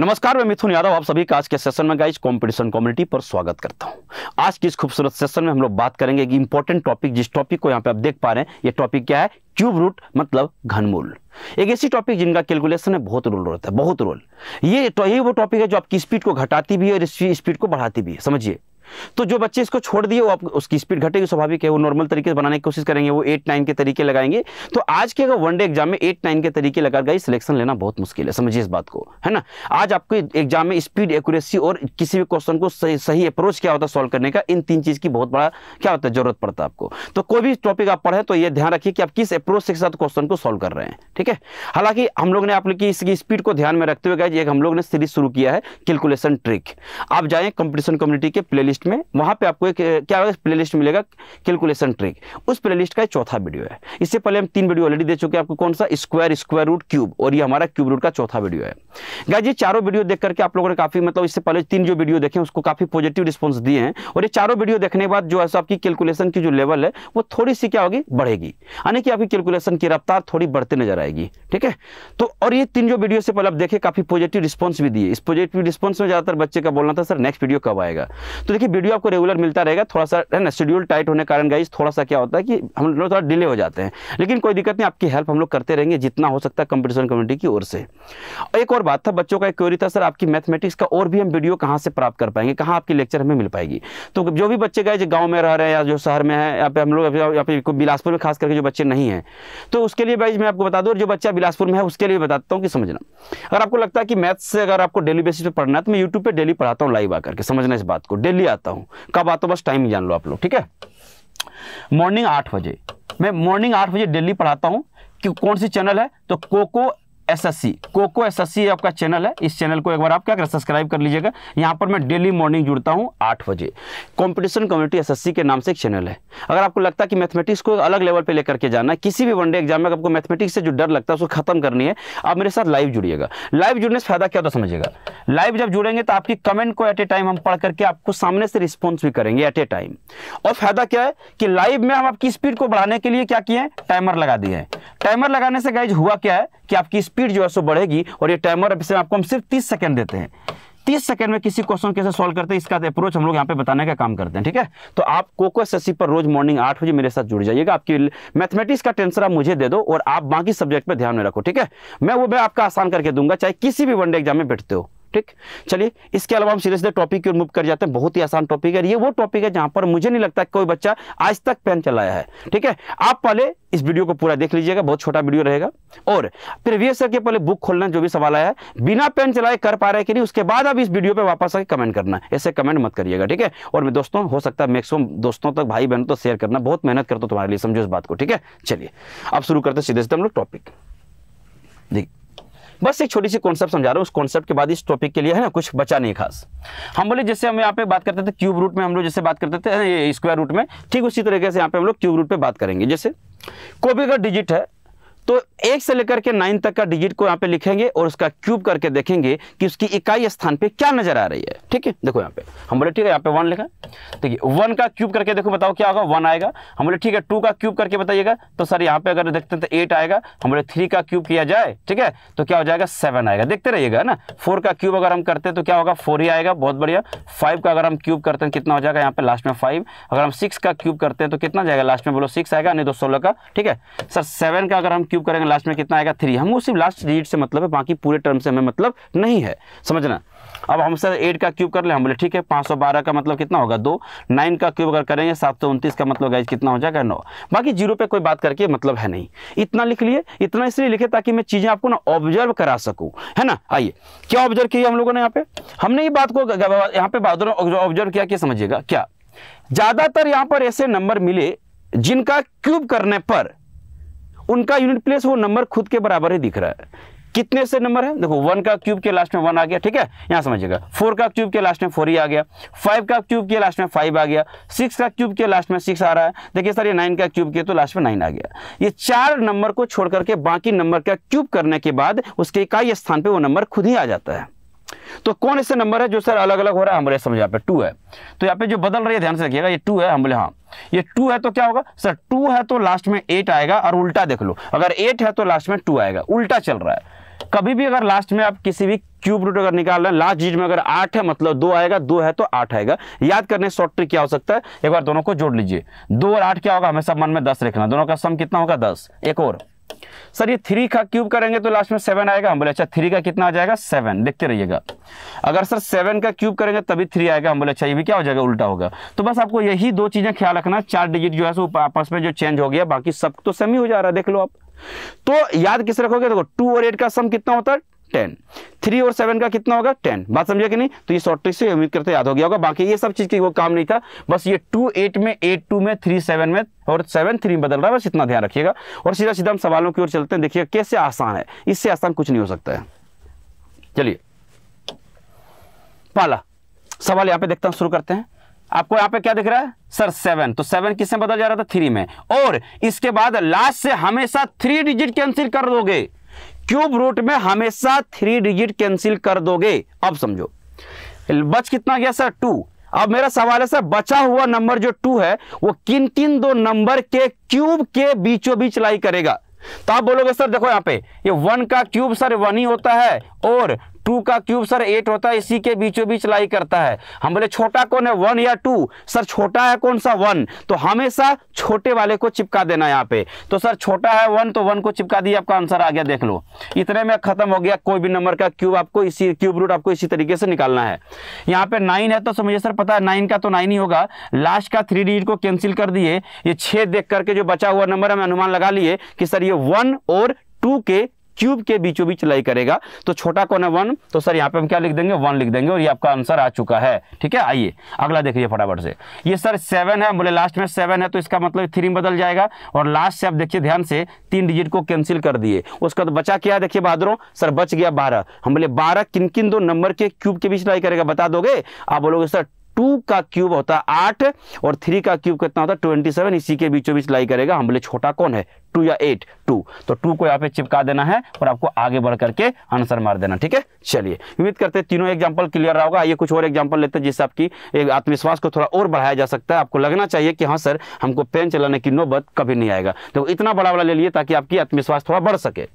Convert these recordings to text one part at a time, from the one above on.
नमस्कार मैं मिथुन यादव आप सभी का आज के सेशन में गाइज कंपटीशन कम्युनिटी पर स्वागत करता हूं आज की इस खूबसूरत सेशन में हम लोग बात करेंगे कि इंपॉर्टेंट टॉपिक जिस टॉपिक को यहां पे आप देख पा रहे हैं ये टॉपिक क्या है क्यूब रूट मतलब घनमूल एक ऐसी टॉपिक जिनका कैलकुलेशन में बहुत रोल रहता है बहुत रोल ये तो यही वो टॉपिक है जो आपकी स्पीड को घटाती भी है और स्पीड को बढ़ाती भी है समझिए तो जो बच्चे इसको छोड़ दिए वो आप उसकी स्पीड घटेगी स्वाभाविक है वो नॉर्मल तरीके से बनाने की कोशिश करेंगे वो एट नाइन के तरीके लगाएंगे तो आज के अगर वनडे एग्जाम में एट नाइन के तरीके लगा गई सिलेक्शन लेना बहुत मुश्किल है समझिए इस बात को है ना आज आपको एग्जाम में स्पीड एक्यूरेसी और किसी भी क्वेश्चन को सही सही अप्रोच क्या होता है सॉल्व करने का इन तीन चीज़ की बहुत बड़ा क्या होता है जरूरत पड़ता है आपको तो कोई भी टॉपिक आप पढ़े तो यह ध्यान रखिए कि आप किस अप्रोच के साथ क्वेश्चन को सोल्व कर रहे हैं ठीक है हालांकि हम लोग ने आप लोग की इसकी स्पीड को ध्यान में रखते हुए गए हम लोग ने सीरीज शुरू किया है कैलकुलेशन ट्रिक आप जाए कॉम्पिटिशन कम्युनिटी के प्ले प्लेलिस्ट में वहां पे आपको एक क्या होगा प्लेलिस्ट मिलेगा कैलकुलेशन ट्रिक उस प्लेलिस्ट का चौथा वीडियो है इससे पहले हम तीन वीडियो ऑलरेडी दे चुके हैं आपको कौन सा स्क्वायर स्क्वायर रूट क्यूब और ये हमारा क्यूब रूट का चौथा वीडियो है गाय ये चारों वीडियो देख करके आप लोगों ने काफी मतलब इससे पहले तीन जो वीडियो देखे उसको काफी पॉजिटिव रिस्पॉन्स दिए हैं और ये चारों वीडियो देखने के बाद जो है आपकी कैलकुलेशन की जो लेवल है वो थोड़ी सी क्या होगी बढ़ेगी यानी कि आपकी कैलकुलेशन की रफ्तार थोड़ी बढ़ती नजर आएगी ठीक है तो और ये तीन जो वीडियो से पहले आप देखे काफी पॉजिटिव रिस्पॉन्स भी दिए इस पॉजिटिव रिस्पॉन्स में ज्यादातर बच्चे का बोलना था सर नेक्स्ट वीडियो कब आएगा तो देखिए वीडियो आपको रेगुलर मिलता रहेगा थोड़ा सा है ना शेड्यूल टाइट होने कारण गाइज थोड़ा सा क्या होता है कि हम लोग थोड़ा डिले हो जाते हैं लेकिन कोई दिक्कत नहीं आपकी हेल्प हम लोग करते रहेंगे जितना हो सकता है कंपटीशन कम्युनिटी की ओर से एक और बात था बच्चों का एक क्वेरी था सर आपकी मैथमेटिक्स का और भी हम वीडियो कहाँ से प्राप्त कर पाएंगे कहाँ आपकी लेक्चर हमें मिल पाएगी तो जो भी बच्चे गए जो गाँव में रह रहे हैं या जो शहर में है या पे हम लोग यहाँ पे बिलासपुर में खास करके जो बच्चे नहीं हैं तो उसके लिए भाई मैं आपको बता दूँ जो बच्चा बिलासपुर में है उसके लिए बताता हूँ कि समझना अगर आपको लगता है कि मैथ्स से अगर आपको डेली बेसिस पर पढ़ना है तो मैं यूट्यूब पर डेली पढ़ाता हूँ लाइव आकर के समझना इस बात को डेली आता हूँ कब आता हूँ बस टाइम जान लो आप लोग ठीक है मॉर्निंग आठ बजे मैं मॉर्निंग आठ बजे डेली पढ़ाता हूँ कि कौन सी चैनल है तो कोको एसएससी कोको एसएससी आपका चैनल है इस चैनल को एक बार आप क्या कर सब्सक्राइब कर लीजिएगा यहाँ पर मैं डेली मॉर्निंग जुड़ता हूँ आठ बजे कंपटीशन कम्युनिटी एसएससी के नाम से एक चैनल है अगर आपको लगता है कि मैथमेटिक्स को अलग लेवल पर लेकर के जाना है किसी भी वनडे एग्जाम में आपको मैथमेटिक्स से जो डर लगता है उसको खत्म करनी है आप मेरे साथ लाइव जुड़िएगा लाइव जुड़ने से फायदा क्या होता समझिएगा लाइव जब जुड़ेंगे तो आपकी कमेंट को एट ए टाइम हम पढ़ करके आपको सामने से रिस्पॉन्स भी करेंगे एट ए टाइम और फायदा क्या है कि लाइव में हम आपकी स्पीड को बढ़ाने के लिए क्या किए टाइमर लगा दिए टाइमर लगाने से गाइज हुआ क्या है कि आपकी स्पीड जो है सो बढ़ेगी और ये टाइमर से आपको हम सिर्फ तीस सेकेंड देते हैं तीस सेकंड में किसी क्वेश्चन कैसे सॉल्व करते हैं इसका अप्रोच हम लोग यहाँ पे बताने का काम करते हैं ठीक है तो आप कोको एस पर रोज मॉर्निंग आठ बजे मेरे साथ जुड़ जाइएगा आपकी मैथमेटिक्स का टेंसर आप मुझे दे दो और आप बाकी सब्जेक्ट पर ध्यान में रखो ठीक है मैं वो मैं आपका आसान करके दूंगा चाहे किसी भी वनडे एग्जाम में बैठते हो ठीक चलिए इसके अलावा हम सीरियसली टॉपिक की ओर मूव कर जाते हैं बहुत ही आसान टॉपिक है ये वो टॉपिक है जहां पर मुझे नहीं लगता कोई बच्चा आज तक पेन चलाया है ठीक है आप पहले इस वीडियो को पूरा देख लीजिएगा बहुत छोटा वीडियो रहेगा और प्रीवियस के पहले बुक खोलना जो भी सवाल आया बिना पेन चलाए कर पा रहे कि नहीं उसके बाद आप इस वीडियो पे वापस आके कमेंट करना ऐसे कमेंट मत करिएगा ठीक है और मैं दोस्तों हो सकता है मैक्सिमम दोस्तों तक भाई बहनों तो शेयर करना बहुत मेहनत करता हूं तुम्हारे लिए समझो इस बात को ठीक है चलिए अब शुरू करते सीधे सीधे हम लोग टॉपिक देखिए बस एक छोटी सी कॉन्सेप्ट समझा रहा हूँ उस कॉन्सेप्ट के बाद इस टॉपिक के लिए है ना कुछ बचा नहीं खास हम बोले जैसे हम यहाँ पे बात करते थे क्यूब रूट में हम लोग जैसे बात करते थे स्क्वायर रूट में ठीक उसी तरीके से यहाँ पे हम लोग क्यूब रूट पर बात करेंगे जैसे कोई भी अगर डिजिट है तो एक से लेकर के नाइन तक का डिजिट को यहाँ पे लिखेंगे और उसका क्यूब करके देखेंगे कि उसकी इकाई स्थान पे क्या नजर आ रही है ठीक है देखो यहाँ पे हम बोले ठीक है यहाँ पे वन लिखा देखिए वन का क्यूब करके देखो बताओ क्या होगा वन आएगा हम बोले ठीक है टू का क्यूब करके बताइएगा तो सर यहाँ पे अगर देखते हैं तो एट आएगा हम बोले थ्री का क्यूब किया जाए ठीक है तो क्या हो जाएगा सेवन आएगा देखते रहिएगा ना फोर का क्यूब अगर हम करते हैं तो क्या होगा फोर ही आएगा बहुत बढ़िया फाइव का अगर हम क्यूब करते हैं कितना हो जाएगा यहाँ पे लास्ट में फाइव अगर हम सिक्स का क्यूब करते हैं तो कितना जाएगा लास्ट में बोलो सिक्स आएगा नहीं तो सोलह का ठीक है सर सेवन का अगर हम क्यूब क्यूब करेंगे लास्ट में कितना आएगा थ्री हमको सिर्फ लास्ट डिजिट से मतलब है बाकी पूरे टर्म से हमें मतलब नहीं है समझना अब हम सर एट का क्यूब कर ले हम बोले ठीक है पाँच सौ बारह का मतलब कितना होगा दो नाइन का क्यूब अगर करेंगे सात सौ उनतीस का मतलब गाइज कितना हो जाएगा नौ बाकी जीरो पे कोई बात करके मतलब है नहीं इतना लिख लिए इतना इसलिए लिखे ताकि मैं चीज़ें आपको ना ऑब्जर्व करा सकूँ है ना आइए क्या ऑब्जर्व किया हम लोगों ने यहाँ पे हमने ये बात को यहाँ पे बहादुर ऑब्जर्व किया क्या समझिएगा क्या ज़्यादातर यहाँ पर ऐसे नंबर मिले जिनका क्यूब करने पर उनका यूनिट प्लेस वो नंबर खुद के बराबर ही दिख रहा है कितने से नंबर है देखो वन का क्यूब के लास्ट में वन आ गया ठीक है यहां समझिएगा फोर का क्यूब के लास्ट में फोर ही आ गया फाइव का क्यूब के लास्ट में फाइव आ गया सिक्स का क्यूब के लास्ट में सिक्स आ रहा है देखिए सर ये नाइन का क्यूब के तो लास्ट में नाइन आ गया ये चार नंबर को छोड़ करके बाकी नंबर का क्यूब करने के बाद उसके इकाई स्थान पर वो नंबर खुद ही आ जाता है तो कौन ऐसे नंबर है जो सर अलग अलग हो रहा है हम बोले समझ यहाँ पे टू है तो यहाँ पे जो बदल रही है ध्यान से रखिएगा ये टू है हम बोले हाँ ये टू है तो क्या होगा सर टू है तो लास्ट में एट आएगा और उल्टा देख लो अगर एट है तो लास्ट में टू आएगा उल्टा चल रहा है कभी भी अगर लास्ट में आप किसी भी क्यूब रूट अगर निकाल रहे हैं लास्ट चीज में अगर आठ है मतलब दो आएगा दो है तो आठ आएगा याद करने शॉर्ट ट्रिक क्या हो सकता है एक बार दोनों को जोड़ लीजिए दो और आठ क्या होगा हमेशा मन में दस रखना दोनों का सम कितना होगा दस एक और सर ये थ्री का क्यूब करेंगे तो लास्ट में सेवन आएगा हम बोले अच्छा थ्री का कितना आ जाएगा सेवन देखते रहिएगा अगर सर सेवन का क्यूब करेंगे तभी थ्री आएगा हम बोले अच्छा ये भी क्या हो जाएगा उल्टा होगा तो बस आपको यही दो चीज़ें ख्याल रखना चार डिजिट जो है सो आपस में जो चेंज हो गया बाकी सब तो सेम ही हो जा रहा है देख लो आप तो याद किस रखोगे देखो टू और एट का सम कितना होता है टेन थ्री और सेवन का कितना होगा टेन बात समझे कि नहीं तो ये शॉर्ट से उम्मीद करते याद हो गया होगा बाकी ये सब चीज़ की वो काम नहीं था बस ये टू एट में एट टू में थ्री सेवन में और सेवन थ्री बदल रहा है बस इतना ध्यान रखिएगा और सीधा सीधा हम सवालों की ओर चलते हैं देखिए कैसे आसान है इससे आसान कुछ नहीं हो सकता है चलिए पाला सवाल यहां पर देखता हूं शुरू करते हैं आपको यहां पे क्या दिख रहा है सर सेवन तो सेवन किसने बदल जा रहा था थ्री में और इसके बाद लास्ट से हमेशा थ्री डिजिट कैंसिल कर दोगे क्यूब रूट में हमेशा थ्री डिजिट कैंसिल कर दोगे अब समझो बच कितना गया सर टू अब मेरा सवाल है सर बचा हुआ नंबर जो टू है वो किन किन दो नंबर के क्यूब के बीचों बीच लाई करेगा तो आप बोलोगे सर देखो यहां पे ये वन का क्यूब सर वन ही होता है और टू का क्यूब सर एट होता है इसी के बीचों बीच लाई करता है हम बोले छोटा कौन है वन या टू सर छोटा है कौन सा वन तो हमेशा छोटे वाले को चिपका देना यहाँ पे तो सर छोटा है वन तो वन को चिपका दिया आपका आंसर आ गया देख लो इतने में खत्म हो गया कोई भी नंबर का क्यूब आपको इसी क्यूब रूट आपको इसी तरीके से निकालना है यहाँ पे नाइन है तो समझिए सर पता है नाइन का तो नाइन ही होगा लास्ट का थ्री डिजिट को कैंसिल कर दिए ये छः देख करके जो बचा हुआ नंबर हमें अनुमान लगा लिए कि सर ये वन और टू के क्यूब के बीचों बीच लाई करेगा तो छोटा कौन है वन तो सर यहाँ पे हम क्या लिख देंगे वन लिख देंगे और ये आपका आंसर आ चुका है ठीक है आइए अगला देखिए फटाफट से ये सर सेवन है बोले लास्ट में सेवन है तो इसका मतलब थ्री बदल जाएगा और लास्ट से आप देखिए ध्यान से तीन डिजिट को कैंसिल कर दिए उसका तो बचा क्या देखिए बहादुरों सर बच गया बारह हम बोले बारह किन किन दो नंबर के क्यूब के बीच लाई करेगा बता दोगे आप बोलोगे सर टू का क्यूब होता है आठ और थ्री का क्यूब कितना होता है ट्वेंटी सेवन इसी के बीचों बीच लाई करेगा हम बोले छोटा कौन है टू या एट टू तो टू को यहाँ पे चिपका देना है और आपको आगे बढ़ करके आंसर मार देना ठीक है चलिए उम्मीद करते हैं तीनों एग्जाम्पल क्लियर रहा होगा ये कुछ और एग्जाम्पल लेते हैं जिससे आपकी आत्मविश्वास को थोड़ा और बढ़ाया जा सकता है आपको लगना चाहिए कि हाँ सर हमको पेन चलाने की नौबत कभी नहीं आएगा तो इतना बड़ा वाला ले लिए ताकि आपकी आत्मविश्वास थोड़ा बढ़ सके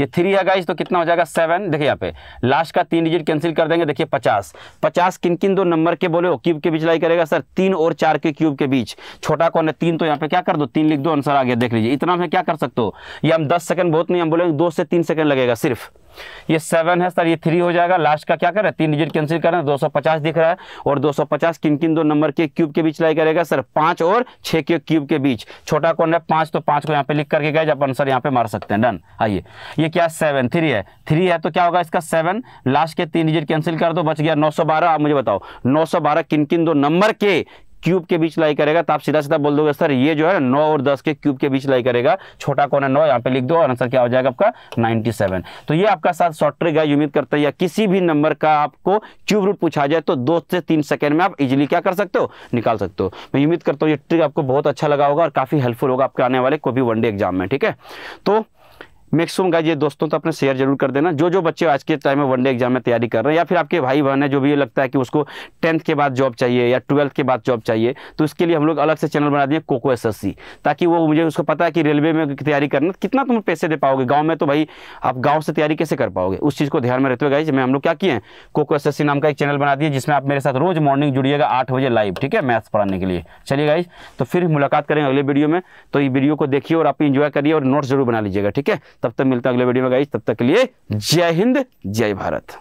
ये थ्री है गाइस तो कितना हो जाएगा सेवन देखिए यहाँ पे लास्ट का तीन डिजिट कैंसिल कर देंगे देखिए पचास पचास किन किन दो नंबर के बोले हो क्यूब के बीच लाई करेगा सर तीन और चार के क्यूब के बीच छोटा कौन है तीन तो यहाँ पे क्या कर दो तीन लिख दो आंसर आ गया देख लीजिए इतना में क्या कर सकते हो ये हम दस सेकंड बहुत नहीं हम बोलेंगे दो से तीन सेकंड लगेगा सिर्फ ये सेवन है सर ये थ्री हो जाएगा लास्ट का क्या कर रहा है तीन डिजिट कैंसिल कर रहे हैं दो सौ पचास दिख रहा है और दो सौ पचास किन किन दो नंबर के क्यूब के बीच लाई करेगा सर पांच और छह के क्यूब के बीच छोटा कौन है पांच तो पांच को यहाँ पे लिख करके गए जब आंसर यहाँ पे मार सकते हैं डन आइए ये क्या सेवन थ्री है थ्री है तो क्या होगा इसका सेवन लास्ट के तीन डिजिट कैंसिल कर दो बच गया नौ सौ बारह आप मुझे बताओ नौ सौ बारह किन किन दो नंबर के क्यूब के बीच लाई करेगा तो आप सीधा सीधा बोल दोगे सर ये जो है नौ और दस के क्यूब के बीच लाई करेगा छोटा कौन है नौ यहाँ पे लिख दो आंसर क्या हो जाएगा आपका सेवन तो ये आपका साथ शॉर्ट ट्रिक है उम्मीद करते हैं या किसी भी नंबर का आपको क्यूब रूट पूछा जाए तो दो से तीन सेकेंड में आप इजिली क्या कर सकते हो निकाल सकते हो मैं उम्मीद करता हूँ ये ट्रिक आपको बहुत अच्छा लगा होगा और काफ़ी हेल्पफुल होगा आपके आने वाले कोई भी वनडे एग्जाम में ठीक है तो मैक्सिमम गाइज ये दोस्तों तो अपने शेयर जरूर कर देना जो जो बच्चे आज के टाइम में वनडे एग्जाम में तैयारी कर रहे हैं या फिर आपके भाई बहन है जो भी ये लगता है कि उसको टेंथ के बाद जॉब चाहिए या ट्वेल्थ के बाद जॉब चाहिए तो इसके लिए हम लोग अलग से चैनल बना दिए कोको एस ताकि वो मुझे उसको पता है कि रेलवे में तैयारी करना कितना तुम पैसे दे पाओगे गाँव में तो भाई आप गाँव से तैयारी कैसे कर पाओगे उस चीज़ को ध्यान में रहते हुए गाइज मैं हम लोग क्या किए कोको एस नाम का एक चैनल बना दिए जिसमें आप मेरे साथ रोज़ मॉर्निंग जुड़िएगा आठ बजे लाइव ठीक है मैथ्स पढ़ाने के लिए चलिए गाइज तो फिर मुलाकात करेंगे अगले वीडियो में तो ये वीडियो को देखिए और आप इन्जॉय करिए और नोट्स जरूर बना लीजिएगा ठीक है तब तक मिलता है अगले वीडियो में गाइज तब तक के लिए जय हिंद जय भारत